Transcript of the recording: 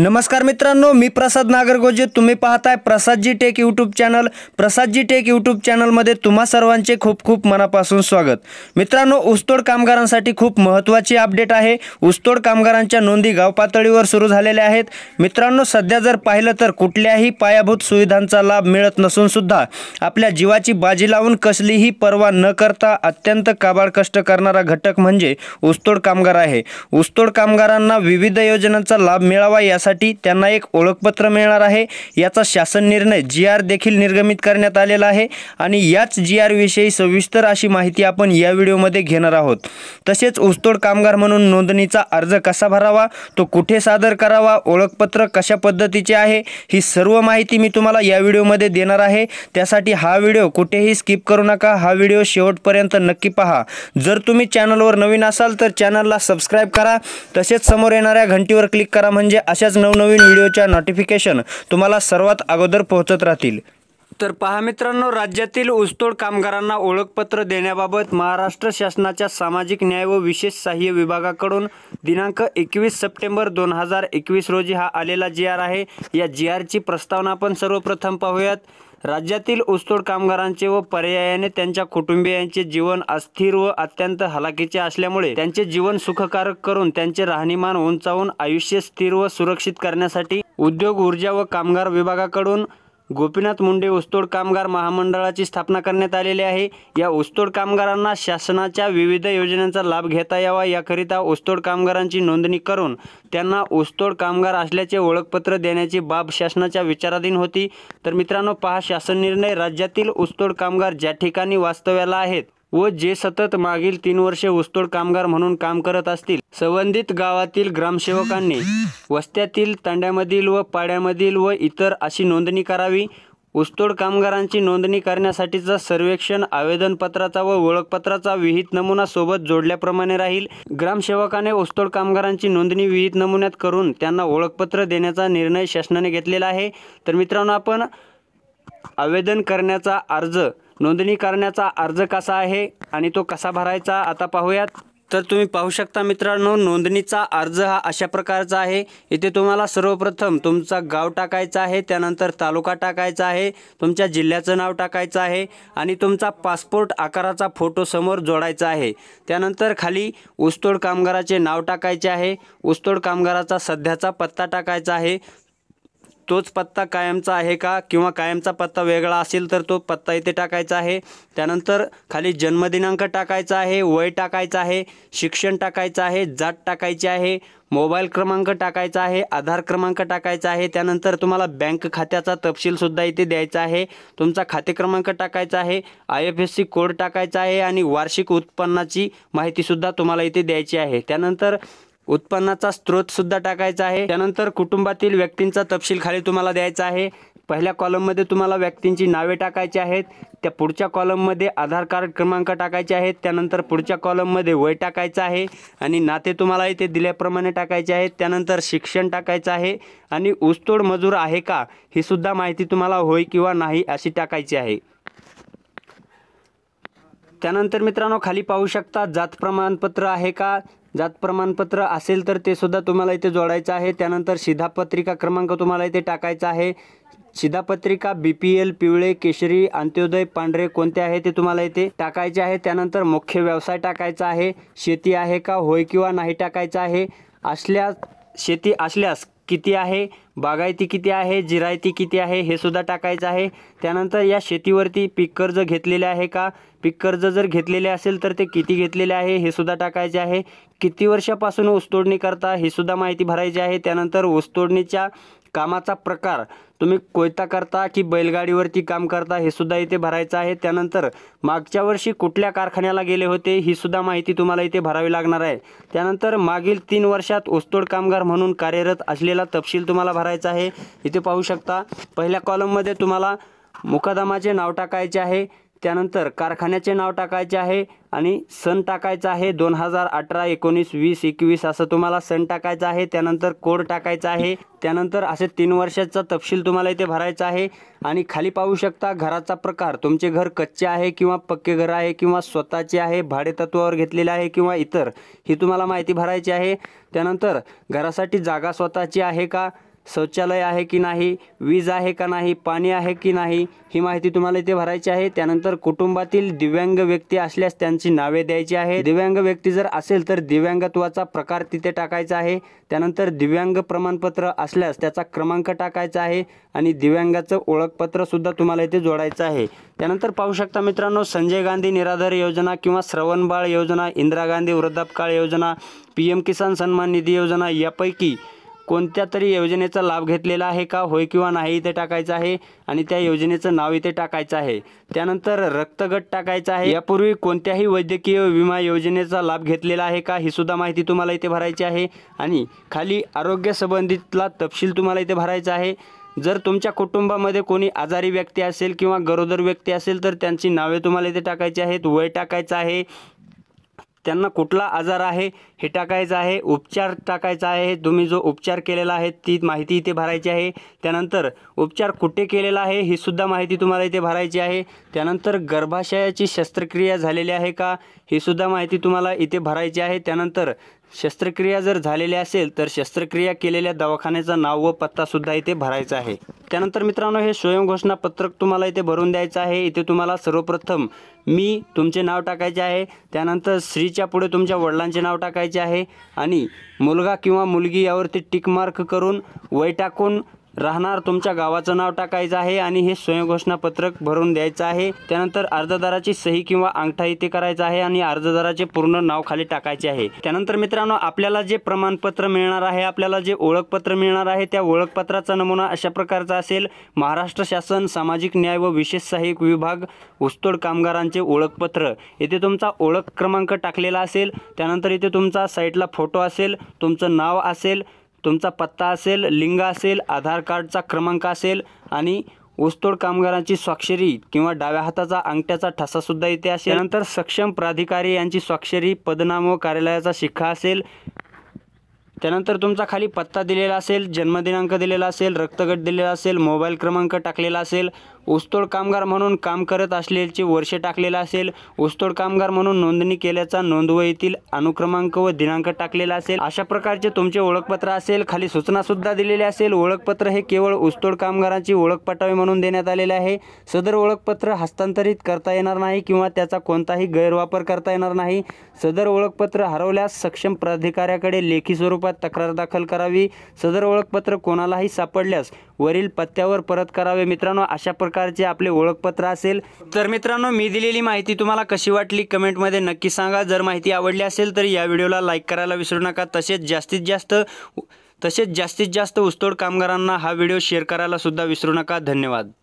नमस्कार मित्रांनो मी प्रसाद नागरगोजे तुम्ही पाहताय Prasadji tech YouTube channel Prasadji tech YouTube चॅनलमध्ये तुम्हा सर्वांचे खूप खूप मनापासून स्वागत मित्रांनो ऊसतोड कामगारांसाठी खूप महत्त्वाची अपडेट आहे ऊसतोड कामगारांच्या नोंदी गाव पातळीवर सुरू झालेल्या आहेत मित्रांनो सध्या जर पाहिलं तर कुठल्याही पायाभूत सुविधांचा लाभ मिळत नसूनसुद्धा आपल्या जीवाची बाजी लावून कसलीही पर्वा न करता अत्यंत काबाड कष्ट करणारा घटक म्हणजे ऊसतोड कामगार आहे ऊसतोड कामगारांना विविध योजनांचा लाभ मिळावा यासाठी यासाठी त्यांना एक ओळखपत्र मिळणार आहे याचा शासन निर्णय जी आर देखील निर्गमित करण्यात आलेला आहे आणि याच जी विषयी सविस्तर अशी माहिती आपण या व्हिडिओमध्ये घेणार आहोत तसेच ऊसतोड कामगार म्हणून नोंदणीचा अर्ज कसा भरावा तो कुठे सादर करावा ओळखपत्र कशा पद्धतीचे आहे ही सर्व माहिती मी तुम्हाला या व्हिडिओमध्ये देणार आहे त्यासाठी हा व्हिडिओ कुठेही स्किप करू नका हा व्हिडिओ शेवटपर्यंत नक्की पहा जर तुम्ही चॅनलवर नवीन असाल तर चॅनलला सबस्क्राईब करा तसेच समोर येणाऱ्या घंटीवर क्लिक करा म्हणजे अशाच नवनवीन व्हिडिओच्या नोटिफिकेशन तुम्हाला सर्वात अगोदर पोहोचत राहतील तर पहा मित्रांनो राज्यातील ऊसतोड कामगारांना ओळखपत्र देण्याबाबत महाराष्ट्र शासनाच्या सामाजिक न्याय व विशेष सहाय्य विभागाकडून दिनांक एकवीस सप्टेंबर दोन हजार एकवीस रोजी हा आलेला जी आर आहे या जी आरची प्रस्तावना आपण सर्वप्रथम पाहूयात राज्यातील ऊसतोड कामगारांचे व पर्यायाने त्यांच्या कुटुंबियांचे जीवन अस्थिर व अत्यंत हलाखीचे असल्यामुळे त्यांचे जीवन सुखकारक करून त्यांचे राहणीमान उंचावून आयुष्य स्थिर व सुरक्षित करण्यासाठी उद्योग ऊर्जा व कामगार विभागाकडून गोपीनाथ मुंडे ऊसतोड कामगार महामंडळाची स्थापना करण्यात आलेली आहे या ऊसतोड कामगारांना शासनाच्या विविध योजनांचा लाभ घेता यावा याकरिता ऊसतोड कामगारांची नोंदणी करून त्यांना ऊसतोड कामगार असल्याचे ओळखपत्र देण्याची बाब शासनाच्या विचाराधीन होती तर मित्रांनो पहा शासन निर्णय राज्यातील ऊसतोड कामगार ज्या ठिकाणी वास्तव्याला आहेत व जे सतत मागील तीन वर्षे ऊसतोड कामगार म्हणून काम करत असतील संबंधित गावातील ग्रामसेवकांनी वस्त्यातील तांड्यामधील व पाड्यामधील व इतर अशी नोंदणी करावी ऊसतोड कामगारांची नोंदणी करण्यासाठीचा सर्वेक्षण आवेदनपत्राचा व ओळखपत्राचा विहित नमुना सोबत जोडल्याप्रमाणे राहील ग्रामसेवकाने ऊसतोड कामगारांची नोंदणी विहित नमुन्यात करून त्यांना ओळखपत्र देण्याचा निर्णय शासनाने घेतलेला आहे तर मित्रांनो आपण आवेदन करण्याचा अर्ज नोंदणी करण्याचा अर्ज कसा आहे आणि तो कसा भरायचा आता पाहूयात तर तुम्ही पाहू शकता मित्रांनो नोंदणीचा अर्ज हा अशा प्रकारचा आहे इथे तुम्हाला सर्वप्रथम तुमचा गाव टाकायचा आहे त्यानंतर तालुका टाकायचा आहे तुमच्या जिल्ह्याचं नाव टाकायचं आहे आणि तुमचा पासपोर्ट आकाराचा फोटो समोर जोडायचा आहे त्यानंतर खाली ऊसतोड कामगाराचे नाव टाकायचे आहे ऊसतोड कामगाराचा सध्याचा पत्ता टाकायचा आहे तोच पत्ता कायमचा आहे का किंवा कायमचा पत्ता वेगळा असेल तर तो पत्ता इथे टाकायचा आहे त्यानंतर खाली जन्मदिनांक टाकायचा आहे वय टाकायचं आहे शिक्षण टाकायचं आहे जात टाकायची आहे मोबाईल क्रमांक टाकायचा आहे आधार क्रमांक टाकायचा आहे त्यानंतर तुम्हाला बँक खात्याचा तपशीलसुद्धा इथे द्यायचा आहे तुमचा खाते क्रमांक टाकायचा आहे I F S C code टाकायचा आहे आणि वार्षिक उत्पन्नाची माहितीसुद्धा तुम्हाला इथे द्यायची आहे त्यानंतर उत्पन्नाचा सुद्धा टाकायचा आहे त्यानंतर कुटुंबातील व्यक्तींचा तपशील खाली तुम्हाला द्यायचा आहे पहिल्या कॉलममध्ये तुम्हाला व्यक्तींची नावे टाकायची आहेत त्या पुढच्या कॉलममध्ये आधार कार्ड क्रमांक टाकायचे आहेत त्यानंतर पुढच्या कॉलममध्ये वय टाकायचं आहे आणि नाते तुम्हाला इथे दिल्याप्रमाणे टाकायचे आहेत त्यानंतर शिक्षण टाकायचं आहे आणि ऊसतोड मजूर आहे का ही सुद्धा माहिती तुम्हाला होय किंवा नाही अशी टाकायची आहे त्यानंतर मित्रांनो खाली पाहू शकता जात प्रमाणपत्र आहे का जात प्रमाणपत्र असेल तर ते सुद्धा तुम्हाला इथे जोडायचं आहे त्यानंतर शिधापत्रिका क्रमांक तुम्हाला इथे टाकायचा आहे शिधापत्रिका बी पी एल पिवळे केशरी अंत्योदय पांढरे कोणते आहे ते तुम्हाला इथे टाकायचे आहे त्यानंतर मुख्य व्यवसाय टाकायचा आहे शेती आहे का होय किंवा नाही टाकायचं आहे असल्यास शेती असल्यास किती आहे बागायती किती आहे जिरायती किती आहे हे सुद्धा टाकायचं आहे त्यानंतर या शेतीवरती पीक कर्ज घेतलेले आहे का पीक कर्ज जर घेतलेले असेल तर ते किती घेतलेले आहे हे सुद्धा टाकायचे आहे किती वर्षापासून ऊसतोडणी करता ही सुद्धा माहिती भरायची आहे त्यानंतर ऊसतोडणीच्या कामाचा प्रकार तुम्ही कोयता करता की बैलगाडीवरती काम करता हे सुद्धा इथे भरायचं आहे त्यानंतर मागच्या वर्षी कुठल्या कारखान्याला गेले होते ही सुद्धा माहिती तुम्हाला इथे भरावी लागणार आहे त्यानंतर मागील तीन वर्षात ऊसतोड कामगार म्हणून कार्यरत असलेला तपशील तुम्हाला भरायचा आहे इथे पाहू शकता पहिल्या कॉलममध्ये तुम्हाला मुकादमाचे नाव टाकायचे आहे त्यानंतर कारखान्याचे नाव टाकायचे आहे आणि सण टाकायचा आहे दोन हजार अठरा एकोणीस वीस एकवीस असं तुम्हाला सण टाकायचं आहे त्यानंतर कोड टाकायचा आहे त्यानंतर असे तीन वर्षाचा तपशील तुम्हाला इथे भरायचा आहे आणि खाली पाहू शकता घराचा प्रकार तुमचे घर कच्चे आहे किंवा पक्के घर आहे किंवा स्वतःचे आहे भाडेतत्वावर घेतलेले आहे किंवा इतर ही तुम्हाला माहिती भरायची आहे त्यानंतर घरासाठी जागा स्वतःची आहे का शौचालय आहे की नाही वीज आहे का नाही पाणी आहे की नाही ही माहिती तुम्हाला इथे भरायची आहे त्यानंतर कुटुंबातील दिव्यांग व्यक्ती असल्यास त्यांची नावे द्यायची आहे दिव्यांग व्यक्ती जर असेल तर दिव्यांगत्वाचा प्रकार तिथे टाकायचा आहे त्यानंतर दिव्यांग प्रमाणपत्र असल्यास त्याचा क्रमांक टाकायचा आहे आणि दिव्यांगाचं ओळखपत्रसुद्धा तुम्हाला इथे जोडायचं आहे त्यानंतर पाहू शकता मित्रांनो संजय गांधी निराधार योजना किंवा श्रवणबाळ योजना इंदिरा गांधी वृद्धापकाळ योजना पी एम किसान सन्मान निधी योजना यापैकी कोणत्या तरी योजनेचा लाभ घेतलेला आहे का होय किंवा नाही इथे टाकायचं आहे आणि त्या योजनेचं नाव इथे टाकायचं आहे त्यानंतर रक्तगट टाकायचा आहे यापूर्वी कोणत्याही वैद्यकीय विमा योजनेचा लाभ घेतलेला आहे का ही सुद्धा माहिती तुम्हाला इथे भरायची आहे आणि खाली आरोग्य संबंधितला तपशील तुम्हाला इथे भरायचा आहे जर तुमच्या कुटुंबामध्ये कोणी आजारी व्यक्ती असेल किंवा गरोदर व्यक्ती असेल तर त्यांची नावे तुम्हाला इथे टाकायची आहेत वय टाकायचं आहे त्यांना कुठला आजार आहे हे टाकायचं आहे उपचार टाकायचा आहे तुम्ही जो उपचार केलेला आहे ती माहिती इथे भरायची आहे त्यानंतर उपचार कुठे केलेला आहे ही सुद्धा माहिती तुम्हाला इथे भरायची आहे त्यानंतर गर्भाशयाची शस्त्रक्रिया झालेली आहे का ही सुद्धा माहिती तुम्हाला इथे भरायची आहे त्यानंतर शस्त्रक्रिया जर झालेली असेल तर शस्त्रक्रिया केलेल्या दवाखान्याचं नाव व पत्तासुद्धा इथे भरायचा आहे त्यानंतर मित्रांनो हे स्वयंघोषणा पत्रक तुम्हाला इथे भरून द्यायचं आहे इथे तुम्हाला सर्वप्रथम मी तुमचे नाव टाकायचे आहे त्यानंतर स्त्रीच्या पुढे तुमच्या वडिलांचे नाव टाकायचे आहे आणि मुलगा किंवा मुलगी यावरती टिकमार्क करून वय टाकून राहणार तुमच्या गावाचं नाव टाकायचं आहे आणि हे स्वयंघोषणा पत्रक भरून द्यायचं आहे त्यानंतर अर्जदाराची सही किंवा अंगठा इथे करायचं आहे आणि अर्जदाराचे पूर्ण नाव खाली टाकायचे आहे त्यानंतर मित्रांनो आपल्याला जे प्रमाणपत्र मिळणार आहे आपल्याला जे ओळखपत्र मिळणार आहे त्या ओळखपत्राचा नमुना अशा प्रकारचा असेल महाराष्ट्र शासन सामाजिक न्याय व विशेष सहाय्यक विभाग ऊसतोड कामगारांचे ओळखपत्र येथे तुमचा ओळख क्रमांक टाकलेला असेल त्यानंतर इथे तुमचा साईटला फोटो असेल तुमचं नाव असेल तुमचा पत्ता असेल लिंग असेल आधार कार्डचा क्रमांक असेल आणि ऊसतोड कामगारांची स्वाक्षरी किंवा डाव्या हाताचा अंगठ्याचा ठसासुद्धा इथे असेल त्यानंतर सक्षम प्राधिकारी यांची स्वाक्षरी पदनाम व कार्यालयाचा शिक्का असेल त्यानंतर तुमचा खाली पत्ता दिलेला असेल जन्मदिनांक दिलेला असेल रक्तगट दिलेला असेल मोबाईल क्रमांक टाकलेला असेल ऊसतोड कामगार म्हणून काम करत असल्याचे वर्ष टाकलेलं असेल ऊसतोड कामगार म्हणून नोंदणी केल्याचा येथील अनुक्रमांक व दिनांक टाकलेला असेल अशा प्रकारचे तुमचे ओळखपत्र असेल खाली सूचना सुद्धा दिलेली असेल ओळखपत्र हे केवळ ऊसतोड कामगारांची ओळख पटावी म्हणून देण्यात आलेले आहे सदर ओळखपत्र हस्तांतरित करता येणार नाही किंवा त्याचा कोणताही गैरवापर करता येणार नाही सदर ओळखपत्र हरवल्यास सक्षम प्राधिकाऱ्याकडे लेखी स्वरूपात तक्रार दाखल करावी सदर ओळखपत्र कोणालाही सापडल्यास वरील पत्त्यावर परत करावे मित्रांनो अशा प्रकार प्रकारचे आपले ओळखपत्र असेल तर मित्रांनो मी दिलेली माहिती तुम्हाला कशी वाटली कमेंटमध्ये नक्की सांगा जर माहिती आवडली असेल तर या व्हिडिओला लाईक करायला विसरू नका तसेच जास्तीत जास्त तसेच जास्तीत जास्त ऊसतोड कामगारांना हा व्हिडिओ शेअर करायला सुद्धा विसरू नका धन्यवाद